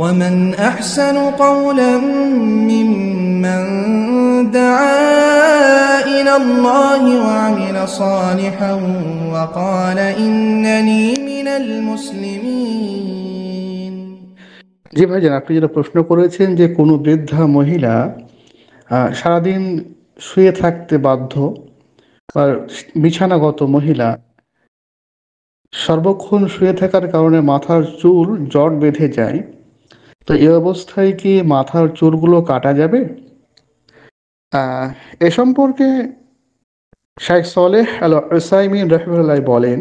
ومن أحسن قولا ممن دعا إلى الله وعمل صالحا وقال إنني من المسلمين জি ভাইজান আপনি যেটা প্রশ্ন করেছেন যে কোনো বৃদ্ধা মহিলা সারাদিন শুয়ে থাকতে বাধ্য আর বিছানাগত মহিলা সর্বক্ষণ শুয়ে থাকার কারণে মাথার চুল জট বেঁধে যায় তো এই অবস্থায় কি মাথার চুলগুলো কাটা যাবে এ সম্পর্কে শেখ সলেহ আল ইসাইমিন রহমুল্লাহ বলেন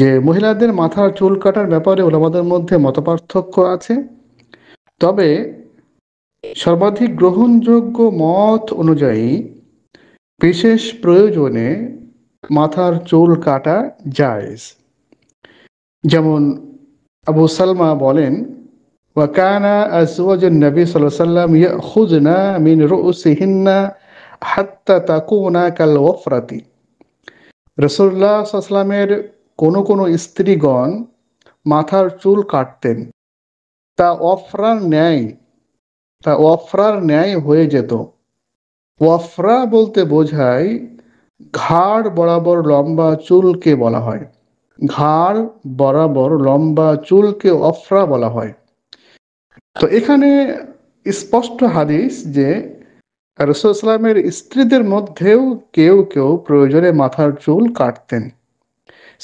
যে মহিলাদের মাথার চুল কাটার ব্যাপারে ওলামাদের মধ্যে মতপার্থক্য আছে তবে সর্বাধিক গ্রহণযোগ্য মত অনুযায়ী বিশেষ প্রয়োজনে মাথার চুল কাটা যায় যেমন আবু সালমা বলেন وكان أزواج النبي صلى الله عليه وسلم يأخذنا من رؤوسهن হাত্তা তাকুনা কাল ওফরাতি রসুল্লাহ সাল্লামের কোনো কোনো স্ত্রীগণ মাথার চুল কাটতেন তা অফরার ন্যায় তা অফরার ন্যায় হয়ে যেত ওয়ফরা বলতে বোঝায় ঘাড় বরাবর লম্বা চুলকে বলা হয় ঘাড় বরাবর লম্বা চুলকে অফরা বলা হয় তো এখানে স্পষ্ট হাদিস যে রসুল ইসলামের স্ত্রীদের মধ্যেও কেউ কেউ প্রয়োজনে মাথার চুল কাটতেন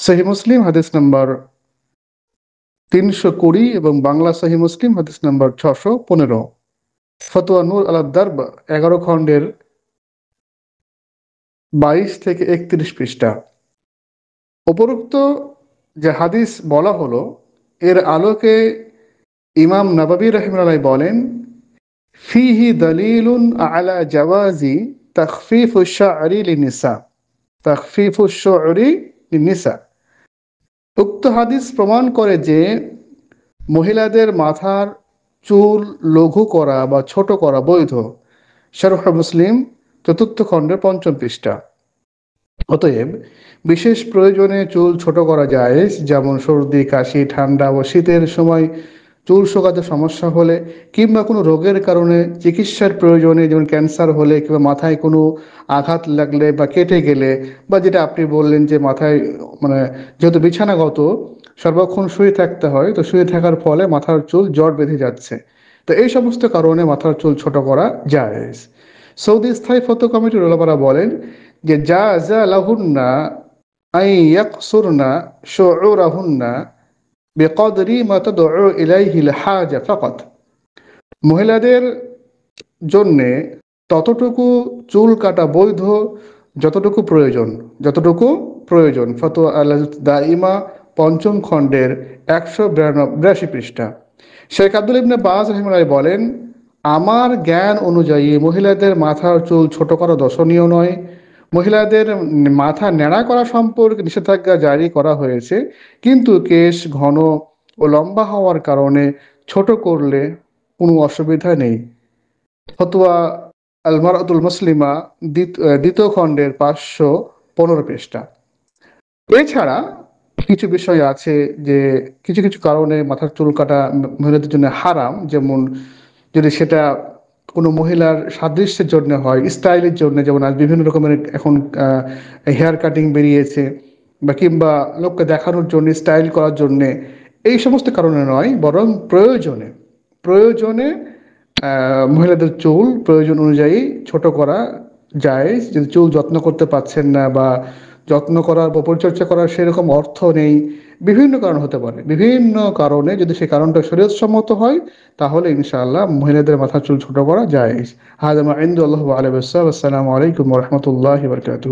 সহি মুসলিম হাদিস নম্বর তিনশো কুড়ি এবং বাংলা সহি মুসলিম হাদিস নম্বর ছশো পনেরো ফতোয়া নূর আলাদ্দার্ব এগারো খণ্ডের বাইশ থেকে একত্রিশ পৃষ্ঠা উপরোক্ত যে হাদিস বলা হলো এর আলোকে ইমাম নবাবী রহমালাই বলেন ফিহি দলিলুন আলা জাওয়াজি তখফিফ শাহরি লিনিসা তখফিফ শরি লিনিসা উক্ত হাদিস প্রমাণ করে যে মহিলাদের মাথার চুল লঘু করা বা ছোট করা বৈধ শরফ মুসলিম চতুর্থ খণ্ডের পঞ্চম পৃষ্ঠা অতএব বিশেষ প্রয়োজনে চুল ছোট করা যায় যেমন সর্দি কাশি ঠান্ডা ও শীতের সময় চুল শোকাতে সমস্যা হলে কিংবা কোনো রোগের কারণে চিকিৎসার প্রয়োজনে যেমন ক্যান্সার হলে কিংবা মাথায় কোনো আঘাত লাগলে বা কেটে গেলে বা যেটা আপনি বললেন যে মাথায় মানে যেহেতু বিছানাগত সর্বক্ষণ শুয়ে থাকতে হয় তো শুয়ে থাকার ফলে মাথার চুল জট বেঁধে যাচ্ছে তো এই সমস্ত কারণে মাথার চুল ছোট করা যায় সৌদি স্থায়ী ফতো কমিটির ওলামারা বলেন যে যা যা লাহুন্না আই ইয়াকসুরনা শোরাহুন্না বেকদরি মত ফকত মহিলাদের জন্যে ততটুকু চুল কাটা বৈধ যতটুকু প্রয়োজন যতটুকু প্রয়োজন ফতোয়া আল ইমা পঞ্চম খণ্ডের একশো বিরানব্বাশি পৃষ্ঠা শেখ আব্দুল ইবনে বাজ রায় বলেন আমার জ্ঞান অনুযায়ী মহিলাদের মাথার চুল ছোট করা দর্শনীয় নয় মহিলাদের মাথা ন্যাড়া করা সম্পর্কে নিষেধাজ্ঞা জারি করা হয়েছে কিন্তু কেশ ঘন ও লম্বা হওয়ার কারণে ছোট করলে কোনো অসুবিধা নেই ফতোয়া আলমারাতুল মুসলিমা দ্বিতীয় খণ্ডের পাঁচশো পনেরো পৃষ্ঠা এছাড়া কিছু বিষয় আছে যে কিছু কিছু কারণে মাথার চুল কাটা মহিলাদের জন্য হারাম যেমন যদি সেটা কোনো মহিলার সাদৃশ্যের জন্য হয় স্টাইলের জন্য যেমন আজ বিভিন্ন রকমের এখন হেয়ার কাটিং বেরিয়েছে বা কিংবা লোককে দেখানোর জন্য স্টাইল করার জন্যে এই সমস্ত কারণে নয় বরং প্রয়োজনে প্রয়োজনে মহিলাদের চুল প্রয়োজন অনুযায়ী ছোট করা যায় যদি চুল যত্ন করতে পারছেন না বা যত্ন করার বা পরিচর্যা করার সেরকম অর্থ নেই বিভিন্ন কারণ হতে পারে বিভিন্ন কারণে যদি সেই কারণটা সম্মত হয় তাহলে ইনশাআল্লাহ মহিলাদের মাথা চুল ছোট করা যায় হাজামা ইন্দু আল্লাহ আলহ আসসালামু আলাইকুম রহমতুল্লাহ বরকাত